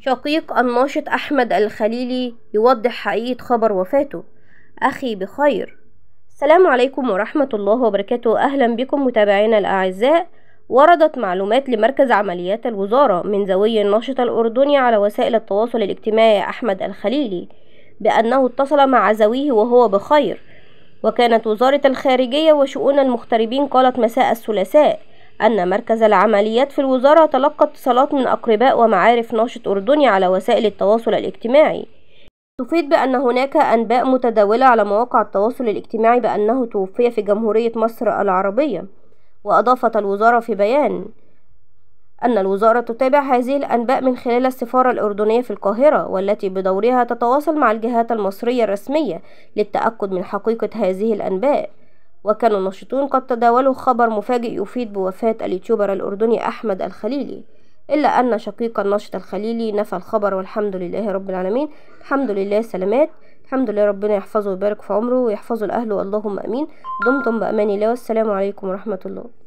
شقيق الناشط أحمد الخليلي يوضح حقيقة خبر وفاته أخي بخير السلام عليكم ورحمة الله وبركاته أهلا بكم متابعينا الأعزاء وردت معلومات لمركز عمليات الوزارة من زاوية الناشط الأردني على وسائل التواصل الاجتماعي أحمد الخليلي بأنه اتصل مع زويه وهو بخير وكانت وزارة الخارجية وشؤون المغتربين قالت مساء الثلاثاء أن مركز العمليات في الوزارة تلقى اتصالات من أقرباء ومعارف ناشط أردني على وسائل التواصل الاجتماعي تفيد بأن هناك أنباء متداولة على مواقع التواصل الاجتماعي بأنه توفي في جمهورية مصر العربية وأضافت الوزارة في بيان أن الوزارة تتابع هذه الأنباء من خلال السفارة الأردنية في القاهرة والتي بدورها تتواصل مع الجهات المصرية الرسمية للتأكد من حقيقة هذه الأنباء وكان الناشطون قد تداولوا خبر مفاجئ يفيد بوفاة اليوتيوبر الأردني أحمد الخليلي إلا أن شقيق الناشط الخليلي نفى الخبر والحمد لله رب العالمين الحمد لله سلامات الحمد لله ربنا يحفظه ويبارك في عمره ويحفظه لأهله اللهم أمين دمتم بأمان الله والسلام عليكم ورحمة الله